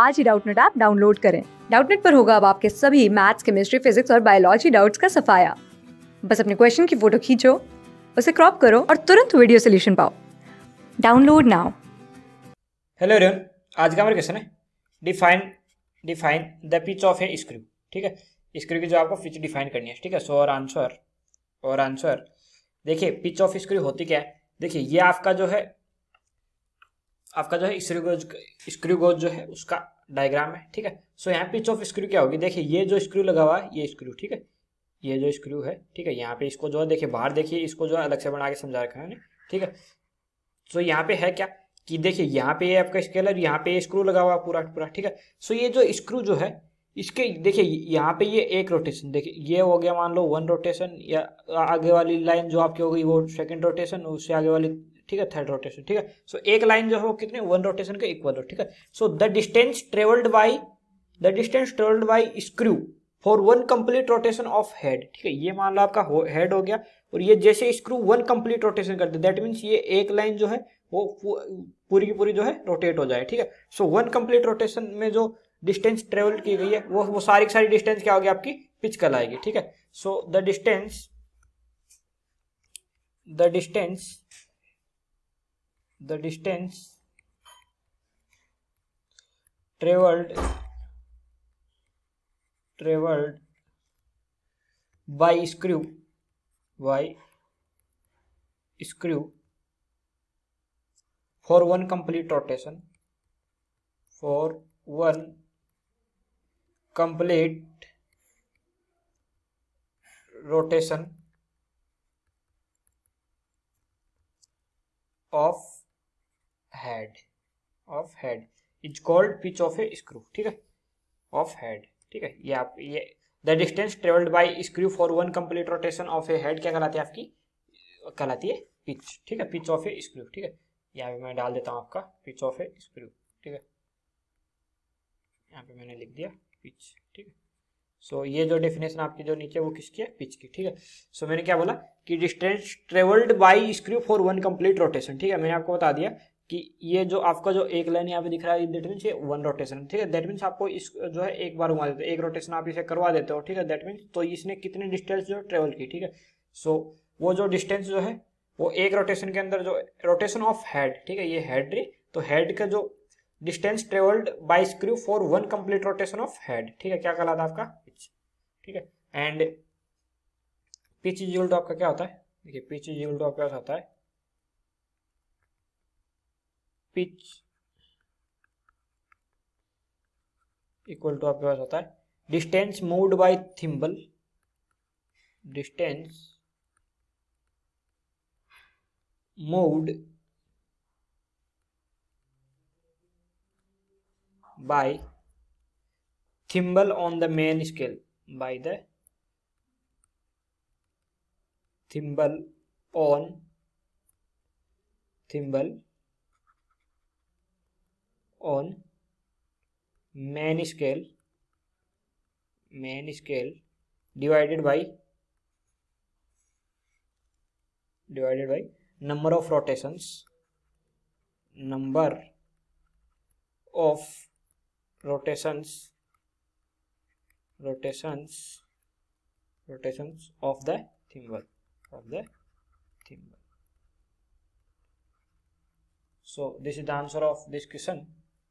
आज ही Doubtnut app download करें डाउटनेट पर होगा अब आपके सभी मैथ्स केमिस्ट्री फिजिक्स और बायोलॉजी डाउट्स का सफाया बस अपने क्वेश्चन की फोटो खींचो उसे क्रॉप करो और तुरंत वीडियो सोल्यूशन पाओ डाउनलोड नाउ हेलो एवरीवन आज का हमारा क्वेश्चन है define define the pitch of a screw ठीक है स्क्रू की जो आपको पिच डिफाइन करनी है ठीक है सो और आंसर और आंसर देखिए पिच ऑफ स्क्रू होती क्या है देखिए ये आपका जो है आपका जो है स्क्रू गोज स्क्रू गोज जो है उसका डायग्राम है ठीक है सो यहाँ पिच ऑफ स्क्रू क्या होगी देखिए ये जो स्क्रू लगा हुआ है ये स्क्रू ठीक है ये जो स्क्रू है ठीक है यहाँ पे इसको जो है देखिए बाहर देखिए इसको जो है अलग से बना के समझा रखा है ठीक है सो यहाँ पे है क्या कि देखिए यहाँ पे आपका स्केल है यहाँ पे स्क्रू लगा हुआ पूरा पूरा ठीक है सो ये जो स्क्रू जो है इसके देखिए यहाँ पे ये एक रोटेशन देखिए ये हो गया मान लो वन रोटेशन या आगे वाली लाइन जो आपकी होगी वो सेकंड रोटेशन उससे आगे वाली ठीक है थर्ड रोटेशन ठीक है सो एक लाइन जो है वो कितने वन रोटेशन के इक्वल हो ठीक है so the distance travelled by the distance travelled by screw for one complete rotation of head ठीक है ये मान लो आपका हेड हो गया और ये जैसे स्क्रू वन कंप्लीट रोटेशन कर दे दैट मीन्स ये एक लाइन जो है वो पूरी की पूरी जो है रोटेट हो जाए ठीक है सो वन कंप्लीट रोटेशन में जो डिस्टेंस ट्रेवल की गई है वो वो सारी सारी डिस्टेंस क्या होगी आपकी पिच कल आएगी ठीक है so the distance the distance the distance traveled traveled by screw by screw for one complete rotation for one complete rotation of head of head is called pitch of a screw ठीक है of head ठीक है ये आप ये the distance travelled by screw for one complete rotation of a head क्या कहलाती है आपकी कहलाती है पिच ठीक है पिच ऑफ ए स्क्रू ठीक है यहाँ पे मैं डाल देता हूँ आपका पिच ऑफ ए स्क्रू ठीक है यहाँ पे मैंने लिख दिया पिच ठीक है सो so, ये जो डेफिनेशन आपकी जो नीचे वो किसकी है पिच की ठीक है सो so, मैंने क्या बोला कि distance travelled by screw for one complete rotation ठीक है मैंने आपको बता दिया कि ये जो आपका जो एक लाइन यहाँ पे दिख रहा है दैट मीन्स ये वन रोटेशन ठीक है दैट मीन्स आपको इस जो है एक बार घुमा देते हो एक रोटेशन आप इसे करवा देते हो ठीक है दैट मीन्स तो इसने कितनी डिस्टेंस जो ट्रेवल की ठीक है सो so, वो जो डिस्टेंस जो है वो एक रोटेशन के अंदर जो रोटेशन ऑफ हेड ठीक है ये हेड रे तो हेड का जो distance travelled by screw for one complete rotation of head ठीक है क्या कहलाता है आपका पिच ठीक है एंड पिच इजिकल टू आपका क्या होता है देखिए पिच इजिकल टू आपका होता है पिच इक्वल टू आपके पास होता है distance moved by thimble distance moved by thimble on the main scale by the thimble on thimble on main scale main scale divided by divided by number of rotations number of rotations rotations rotations of the thimble of the thimble so this is the answer of this question